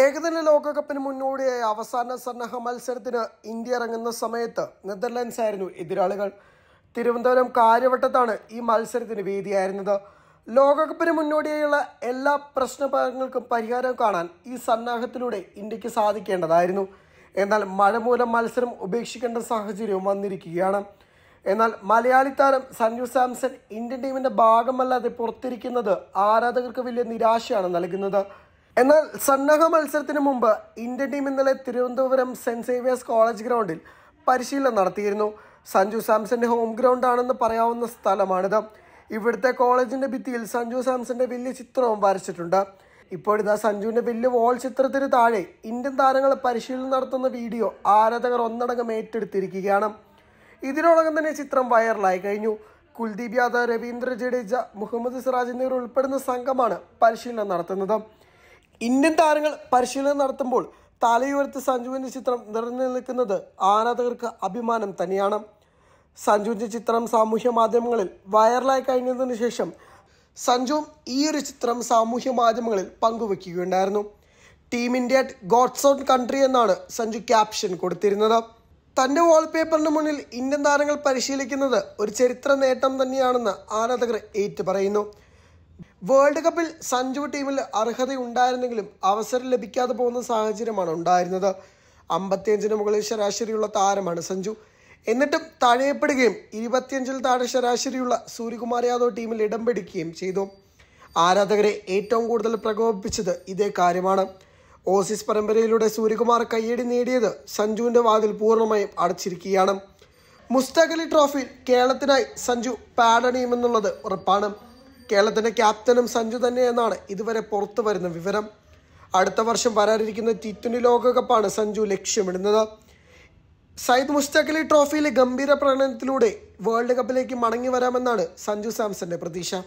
ഏകദിന ലോകകപ്പിന് മുന്നോടിയായ അവസാന സന്നാഹ മത്സരത്തിന് ഇന്ത്യ ഇറങ്ങുന്ന സമയത്ത് നെതർലാൻഡ്സ് ആയിരുന്നു എതിരാളികൾ തിരുവനന്തപുരം കാര്യവട്ടത്താണ് ഈ മത്സരത്തിന് വേദിയായിരുന്നത് ലോകകപ്പിന് മുന്നോടിയായുള്ള എല്ലാ പ്രശ്നഭാഗങ്ങൾക്കും പരിഹാരം കാണാൻ ഈ സന്നാഹത്തിലൂടെ ഇന്ത്യക്ക് സാധിക്കേണ്ടതായിരുന്നു എന്നാൽ മഴ മൂലം മത്സരം ഉപേക്ഷിക്കേണ്ട സാഹചര്യവും വന്നിരിക്കുകയാണ് എന്നാൽ മലയാളി താരം സഞ്ജു സാംസൺ ഇന്ത്യൻ ടീമിൻ്റെ ഭാഗമല്ലാതെ പുറത്തിരിക്കുന്നത് ആരാധകർക്ക് വലിയ നിരാശയാണ് നൽകുന്നത് എന്നാൽ സന്നാഹ മത്സരത്തിന് മുമ്പ് ഇന്ത്യൻ ടീം ഇന്നലെ തിരുവനന്തപുരം സെൻറ്റ് സേവിയേഴ്സ് കോളേജ് ഗ്രൗണ്ടിൽ പരിശീലനം നടത്തിയിരുന്നു സഞ്ജു സാംസന്റെ ഹോം ഗ്രൗണ്ട് ആണെന്ന് പറയാവുന്ന സ്ഥലമാണിത് ഇവിടുത്തെ കോളേജിന്റെ ഭിത്തിയിൽ സഞ്ജു സാംസന്റെ വലിയ ചിത്രവും വരച്ചിട്ടുണ്ട് ഇപ്പോഴിതാ സഞ്ജുവിന്റെ വലിയ വോൾ ചിത്രത്തിന് താഴെ ഇന്ത്യൻ താരങ്ങൾ പരിശീലനം നടത്തുന്ന വീഡിയോ ആരാധകർ ഒന്നടങ്കം ഏറ്റെടുത്തിരിക്കുകയാണ് ഇതിനോടകം തന്നെ ചിത്രം വൈറലായി കഴിഞ്ഞു കുൽദീപ് യാദവ് രവീന്ദ്ര ജഡേജ മുഹമ്മദ് സിറാജ് എന്നിവർ ഉൾപ്പെടുന്ന സംഘമാണ് പരിശീലനം നടത്തുന്നത് ഇന്ത്യൻ താരങ്ങൾ പരിശീലനം നടത്തുമ്പോൾ തലയുയർത്തി സഞ്ജുവിൻ്റെ ചിത്രം നിറഞ്ഞു ആരാധകർക്ക് അഭിമാനം തന്നെയാണ് സഞ്ജുവിൻ്റെ ചിത്രം സാമൂഹ്യ മാധ്യമങ്ങളിൽ വൈറലായി കഴിഞ്ഞതിന് ശേഷം സഞ്ജുവും ഈ ഒരു ചിത്രം സാമൂഹ്യ മാധ്യമങ്ങളിൽ പങ്കുവെക്കുകയുണ്ടായിരുന്നു team India at God's own country എന്നാണ് സഞ്ജു ക്യാപ്ഷൻ കൊടുത്തിരുന്നത് തൻ്റെ വാൾപേപ്പറിന് മുന്നിൽ ഇന്ത്യൻ താരങ്ങൾ പരിശീലിക്കുന്നത് ഒരു ചരിത്ര നേട്ടം തന്നെയാണെന്ന് ആരാധകർ ഏറ്റുപറയുന്നു വേൾഡ് കപ്പിൽ സഞ്ജു ടീമിൽ അർഹതയുണ്ടായിരുന്നെങ്കിലും അവസരം ലഭിക്കാതെ പോകുന്ന സാഹചര്യമാണ് ഉണ്ടായിരുന്നത് അമ്പത്തിയഞ്ചിന് മുകളിൽ ശരാശരിയുള്ള താരമാണ് സഞ്ജു എന്നിട്ടും തഴയപ്പെടുകയും ഇരുപത്തിയഞ്ചിൽ താഴെ ശരാശരിയുള്ള സൂര്യകുമാർ യാദവ് ടീമിൽ ഇടം പിടിക്കുകയും ചെയ്തു ആരാധകരെ ഏറ്റവും കൂടുതൽ പ്രകോപിപ്പിച്ചത് ഇതേ കാര്യമാണ് ഓസീസ് പരമ്പരയിലൂടെ സൂര്യകുമാർ കയ്യടി നേടിയത് സഞ്ജുവിൻ്റെ വാതിൽ പൂർണ്ണമായും അടച്ചിരിക്കുകയാണ് മുസ്തഖലി ട്രോഫിയിൽ കേരളത്തിനായി സഞ്ജു പാടണിയുമെന്നുള്ളത് ഉറപ്പാണ് കേരളത്തിൻ്റെ ക്യാപ്റ്റനും സഞ്ജു തന്നെയെന്നാണ് ഇതുവരെ പുറത്തു വരുന്ന വിവരം അടുത്ത വർഷം വരാനിരിക്കുന്ന ടി ട്വൻ്റി ലോകകപ്പാണ് സഞ്ജു ലക്ഷ്യമിടുന്നത് സയ്യിദ് മുസ്താഖ് അലി ട്രോഫിയിലെ ഗംഭീര പ്രകടനത്തിലൂടെ വേൾഡ് കപ്പിലേക്ക് മടങ്ങി വരാമെന്നാണ് സഞ്ജു സാംസന്റെ പ്രതീക്ഷ